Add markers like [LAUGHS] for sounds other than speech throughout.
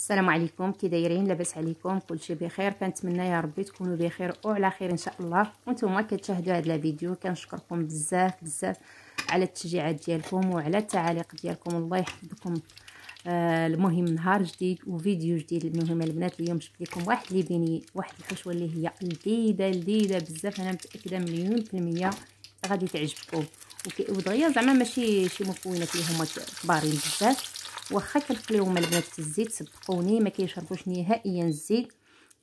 السلام عليكم كي دايرين لاباس عليكم كلشي بخير كنتمنى يا ربي تكونوا بخير وعلى خير ان شاء الله وانتم كتشاهدوا هذا الفيديو كنشكركم بزاف بزاف على التشجيعات ديالكم وعلى التعاليق ديالكم الله يحفظكم آه المهم نهار جديد وفيديو جديد المهم البنات اليوم جبت لكم واحد لي بيني واحد الحشوه اللي هي لذيذه لذيذه بزاف انا متاكده مليون في الميه غادي تعجبكم ودغيا زعما ماشي شي مكونات اللي هما كبارين بزاف واخا كنخليهم البنات في الزيت صدقوني ما كيشربوش نهائيا الزيت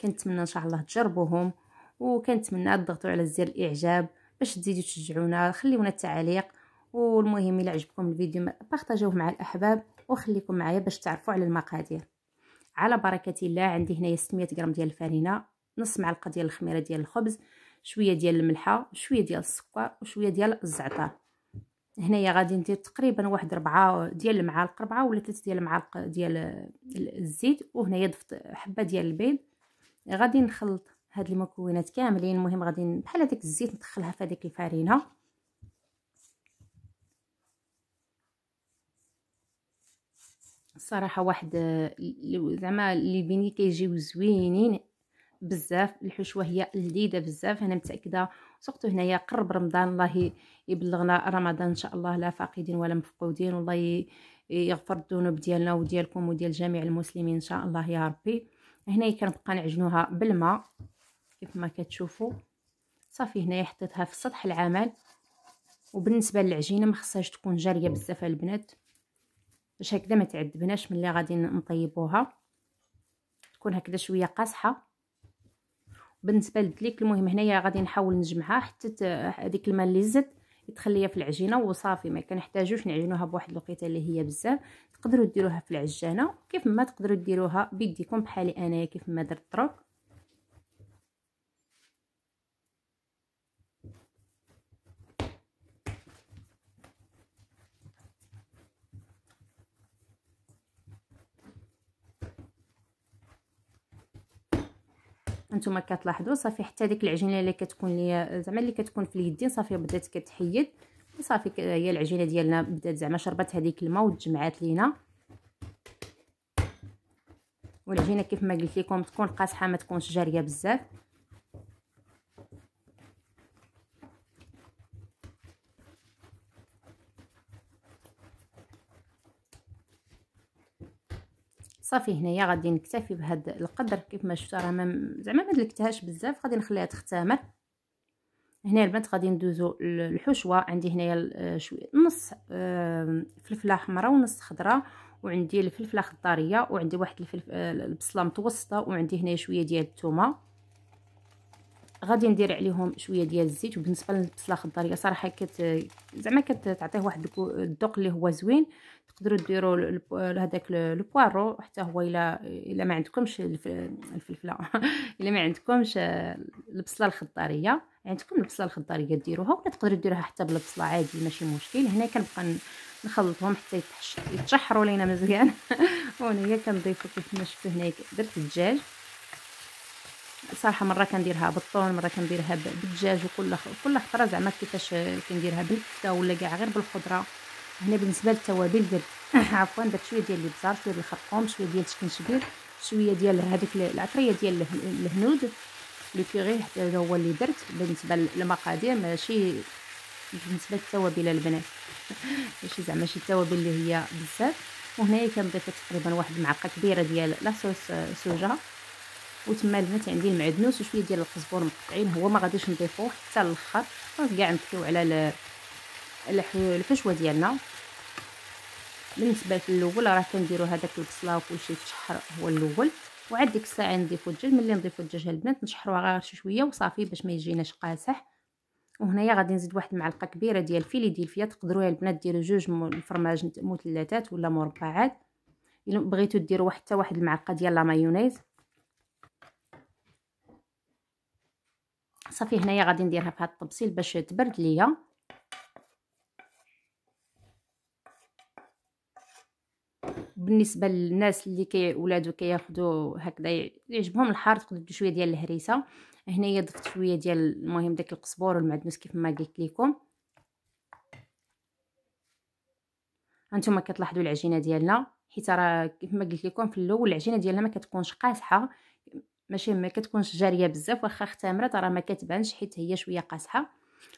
كنتمنى ان شاء الله تجربوهم وكنتمنى تضغطوا على زر الاعجاب باش تزيدوا تشجعونا خليونا التعليق والمهم الى عجبكم الفيديو بارطاجوه مع الاحباب وخليكم معايا باش تعرفوا على المقادير على بركه الله عندي هنايا 600 غرام ديال الفرينه نص معلقه ديال الخميره ديال الخبز شويه ديال الملحه شويه ديال السكر وشويه ديال الزعتر هنايا غادي ندير تقريبا واحد ربعة ديال المعالق ربعة ولا ثلاثة ديال المعالق ديال الزيت وهنايا ضفت حبة ديال البيض غادي نخلط هاد المكونات كاملين المهم غادي بحال هداك الزيت ندخلها في هاديك الفرينه الصراحه واحد زعما لي بيني كيجيو زوينين بزاف الحشوه هي لذيذه بزاف انا متاكده سورتو هنايا قرب رمضان الله يبلغنا رمضان ان شاء الله لا فاقدين ولا مفقودين والله يغفر الذنوب ديالنا وديالكم وديال جميع المسلمين ان شاء الله يا ربي هنايا كنبقى نعجنوها بالماء كيف ما كتشوفوا صافي هنايا حطيتها في سطح العمل وبالنسبه للعجينه ما خصهاش تكون جاريه بزاف البنات باش هكذا ما تعذبناش ملي غادي نطيبوها تكون هكذا شويه قاصحه بالنسبه للدليك المهم هنايا غادي نحاول نجمعها حتى هذيك الماء اللي زاد يدخل في العجينه وصافي ما كنحتاجوش نعجنوها بواحد الوقيته اللي هي بزاف تقدروا ديروها في العجانه كيف ما تقدروا ديروها بيديكم بحالي انايا كيف ما درت دروك انتم كتلاحظوا صافي حتى ديك العجينه اللي كتكون ليا زعما اللي كتكون في اليدين صافي بدات كتحيد صافي هي العجينه ديالنا بدات زعما شربت هذيك الماء وتجمعات لينا والعجينه كيف ما قلت لكم تكون قاصحه ما تكونش جاريه بزاف صافي هنايا غادي نكتفي بهاد القدر كيف ما شفتوا راه زعما ما دلكتهاش بزاف غادي نخليها تختمر هنا البنات غادي ندوزو الحشوه عندي هنايا آه، شويه نص فلفله حمراء ونص خضراء وعندي الفلفله خضاريه وعندي واحد الفلفل آه، البصله متوسطه وعندي هنايا شويه ديال الثومه غادي ندير عليهم شويه ديال الزيت وبالنسبه للبصله الخضريه صراحه كت زعما كتعطيه واحد الذوق اللي هو زوين تقدروا ديروا هذاك البوارو حتى هو الا الا ما عندكمش الفلفله [LAUGHS] الا ما عندكمش آه، البصله الخضريه عندكم البصله الخضريه ديروها ولا تقدروا ديروها حتى بالبصله عادي ماشي مشكل هنا كنبقى نخلطهم حتى يتحشروا لينا مزيان [LAUGHS] وهنايا كنضيفوا كيف ما شفتوا هنايا درت الدجاج صراحه مره كنديرها بالطون مره كنديرها بالدجاج وكل كل خطره زعما كيفاش كنديرها بالكفته ولا كاع غير بالخضره هنا بالنسبه للتوابل درت [COUGHS] عفوا درت شويه ديال الابزار شويه ديال الخرقوم شويه ديال الشكنشبير شويه ديال هذيك العطريه ديال الهنود لو بيغي حتى هذا هو اللي درت بالنسبه للمقادير ماشي بالنسبه للتوابل البنات [LAUGHS] ماشي زعما شي توابل اللي هي بزاف وهنايا كنضيف تقريبا واحد المعلقه كبيره ديال لاصوص آه، سوجا وتما البنات عندي يعني المعدنوس وشويه ديال القزبور مقطعين هو ما غاديش نضيفوه حتى الاخر كاع نكفيو على الحشوه ديالنا بالنسبه للاول راه كنديرو هذاك البصله وكلشي تشحر هو الاول وعاد ديك الساعه نضيفو الدجاج ملي نضيفو الدجاج البنات نشحروها غير شي شويه وصافي باش ما يجيناش قاسح وهنايا غادي نزيد واحد المعلقه كبيره ديال الفيلي ديال الفيا تقدروا يا البنات ديروا جوج الفرماج مثلثات ولا مربعات الا بغيتو ديروا حتى واحد المعلقه ديال لا مايونيز صافي هنايا غادي نديرها في هاد الطبسيل باش تبرد ليا بالنسبه للناس اللي كي ولادو كياخذوا هكذا يعجبهم الحار تقدروا شويه ديال الهريسه هنايا ضفت شويه ديال المهم داك القزبور والمعدنوس كيف ما قلت لكم هانتوما كتلاحظوا العجينه ديالنا حيت راه كيف ما قلت لكم في الاول العجينه ديالنا ما كتكونش قاسحه ماشي ما كتكونش جاريه بزاف واخا اختمرت راه ما كتبانش حيت هي شويه قاصحه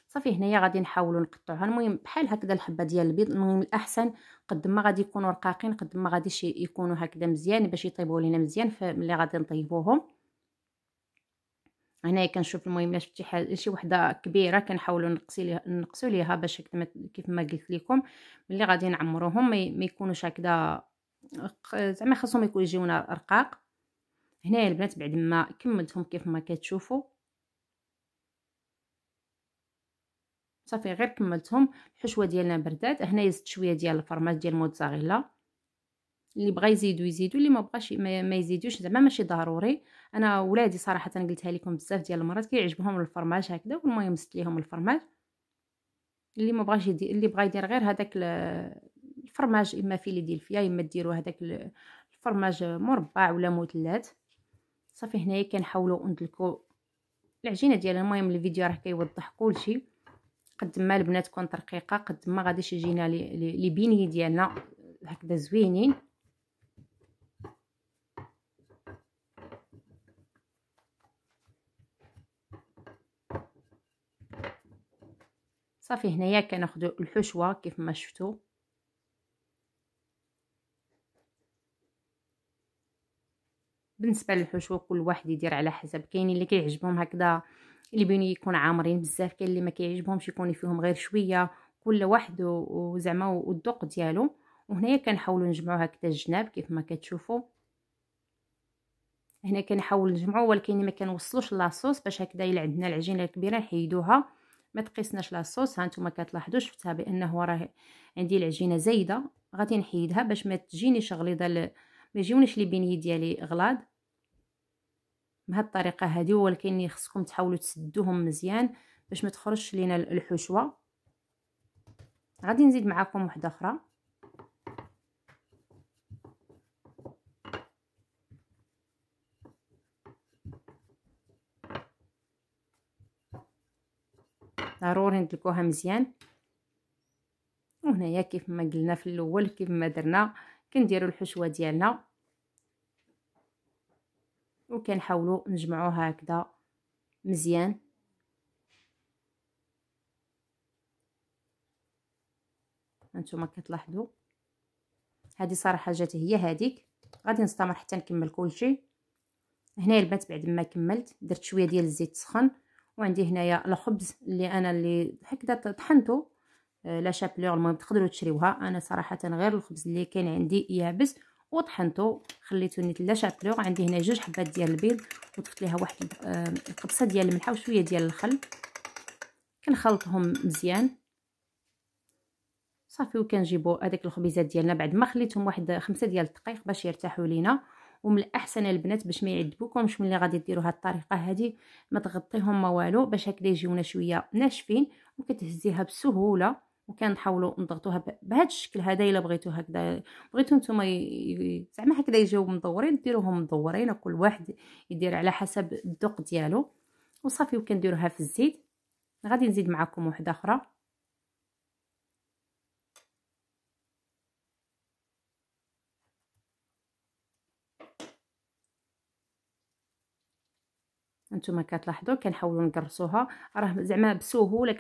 صافي هنايا غادي نحاولوا نقطعوها المهم بحال هكذا الحبه ديال البيض المهم الاحسن قد ما غادي يكونوا رقاقين قد ما غاديش يكونوا هكذا مزيان باش يطيبوا لينا مزيان فملي غادي نطيبوهم هنايا كنشوف المهم الا شفتي حال شي وحده كبيره كنحاولوا نقصي ليها نقصوا ليها باش كيف ما قلت لكم ملي غادي نعمروهم ما يكونوش هكذا زعما خاصهم يكونوا يجيونا رقاق هنايا البنات بعد ما كملتهم كيف ما كتشوفوا صافي غير كملتهم الحشوه ديالنا بردات هنايا زدت شويه ديال الفرماج ديال الموتزاريلا اللي بغى يزيدو يزيدو اللي ما بغاش ما يزيدوش زعما ماشي ضروري انا ولادي صراحه قلتها لكم بزاف ديال المرات كيعجبهم الفرماج هكذا والمهم زدت ليهم الفرماج اللي ما بغاش يدي اللي بغى يدير غير هذاك الفرماج اما فيلي ديال الفيا اما ديروا هذاك الفرماج مربع ولا مثلث صافي هنايا كنحاولوا ندلكوا العجينه ديال المهم الفيديو راه كيوضح كلشي قد ما البنات تكون رقيقه قد ما غاديش يجينا لي بيني ديالنا هكذا زوينين صافي هنايا كناخذوا الحشوه كيف ما شفتوا بالنسبه للحشوه كل واحد يدير على حسب كاين اللي كيعجبهم هكذا اللي بين يكون عامرين بزاف كاين اللي ما كيعجبهمش يكون فيهم غير شويه كل واحد وزعما والذوق ديالو وهنايا كنحاولوا نجمعوا هكذا الجناب كيف ما كتشوفوا هنا كنحاول نجمعو ولكن ما كنوصلوش لاصوص باش هكذا الا عندنا العجينه الكبيره نحيدوها ما تقيسناش لاصوص ها نتوما كتلاحظوا شفتها بانه راه عندي العجينه زايده غادي نحيدها باش ما تجينيش غليظه ما يجيونيش لي بيني ديالي غلاض بهاد الطريقه هذه ولكن خصكم تحاولوا تسدوهم مزيان باش ما تخرجش لينا الحشوه غادي نزيد معكم واحده اخرى ضروري ندلكوها مزيان وهنايا كيف ما قلنا في الاول كيف ما درنا كنديروا الحشوه ديالنا وكنحاولوا نجمعوها هكذا مزيان هانتوما كتلاحظوا هذه صراحه جات هي هذيك غادي نستمر حتى نكمل كلشي هنايا البنات بعد ما كملت درت شويه ديال الزيت سخن وعندي هنايا الخبز اللي انا اللي هكذا طحنته آه، لا شابلور المهم تقدروا تشريوها انا صراحه غير الخبز اللي كان عندي يابس وطحنته خليته نيت لا شابلور عندي هنا جوج حبات ديال البيض وضفت ليها واحد آه، قبصه ديال الملحه وشويه ديال الخل كنخلطهم مزيان صافي وكنجيبوا هذاك الخبيزات ديالنا بعد ما خليتهم واحد خمسة ديال الدقائق باش يرتاحوا لينا ومن الاحسن البنات باش ما يعذبوكمش ملي غادي ديروا هذه الطريقه هذه ما تغطيهم ما والو باش هكذا يجيونا شويه ناشفين وكتهزيها بسهوله وكنحاولوا نضغطوها بهذا الشكل هذا الا بغيتو هكذا بغيتو نتوما زعما هكذا يجيو مدورين ديروهم مدورين وكل واحد يدير على حسب الذوق ديالو وصافي وكنديروها في الزيت غادي نزيد معكم واحده اخرى انتم كتلاحظوا كنحاولوا نقرصوها راه زعما بسهوله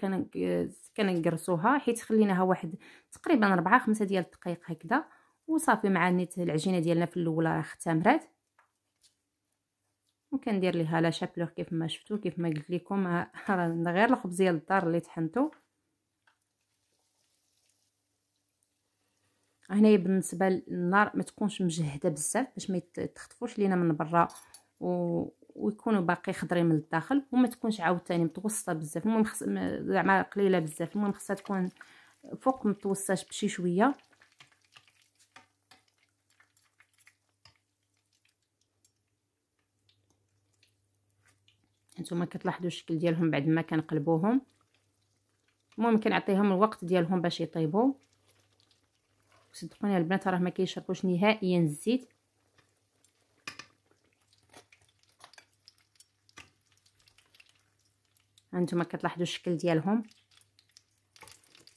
كنقرصوها حيت خليناها واحد تقريبا 4 5 ديال الدقائق هكذا وصافي مع نيت العجينه ديالنا في الاولى راه اختمرات وكندير ليها لا شابلوغ كيف ما شفتوا كيف ما قلت لكم [LAUGHS] راه غير الخبز ديال الدار اللي طحنتو هنايا بالنسبه للنار ما تكونش مجهده بزاف باش ما تخطفوش لينا من برا ويكونوا باقي خضرين من الداخل وما تكونش عاوتاني متوسطه بزاف المهم خص زعما قليله بزاف المهم خصها تكون فوق متوسطه بشي شويه نتوما كتلاحظوا الشكل ديالهم بعد ما كنقلبوهم المهم كنعطيهم الوقت ديالهم باش يطيبوا صدقوني البنات راه ما كيشربوش نهائيا الزيت هانتوما كتلاحظوا الشكل ديالهم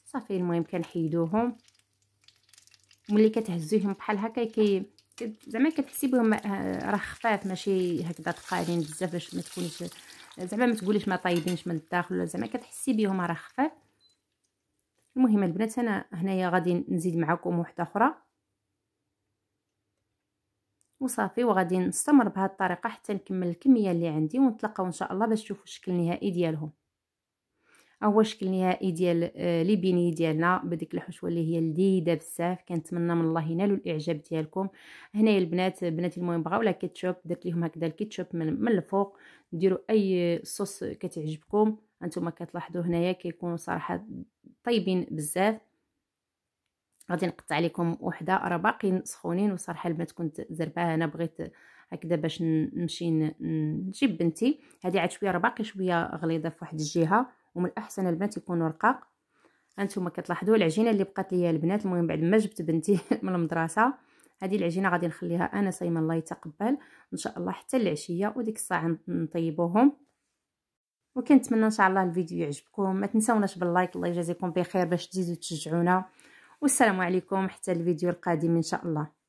صافي المهم كنحيدوهم ملي كتهزيهم بحال هكا كي زعما كتحسي بهم آه، راه خفاف ماشي هكذا ثقالين بزاف باش ما تكونش زعما ما تقوليش ما طايبينش من الداخل ولا زعما كتحسي بهم راه خفاف المهم البنات انا هنايا غادي نزيد معكم واحده اخرى وصافي وغادي نستمر بهذه الطريقه حتى نكمل الكميه اللي عندي ونتلاقاو ان شاء الله باش تشوفوا الشكل النهائي ديالهم ها هو الشكل النهائي ديال آه، لي بيني ديالنا بديك الحشوه اللي هي لذيذه بزاف كنتمنى من الله ينالوا الاعجاب ديالكم هنايا البنات بناتي المهم بغاو لا كيتشوب درت لهم هكذا الكيتشوب من, من الفوق ديروا اي صوص كتعجبكم هانتوما كتلاحظوا هنايا كيكونوا صراحه طيبين بزاف غادي نقطع لكم وحده راه باقيين سخونين وصراحه البنات كنت زربانه انا بغيت هكذا باش نمشي نجيب بنتي هذه عاد شويه راه باقي شويه غليظه في واحد الجهه ومن الاحسن البنات يكونوا رقاق هانتوما كتلاحظوا العجينه اللي بقات ليا البنات المهم بعد ما جبت بنتي [LAUGHS] من المدرسه هذه العجينه غادي نخليها انا صايمه الله يتقبل ان شاء الله حتى العشيه وديك الساعه نطيبوهم وكنتمنى ان شاء الله الفيديو يعجبكم ما تنساوناش باللايك الله يجازيكم بخير باش تزيدوا تشجعونا والسلام عليكم حتى الفيديو القادم ان شاء الله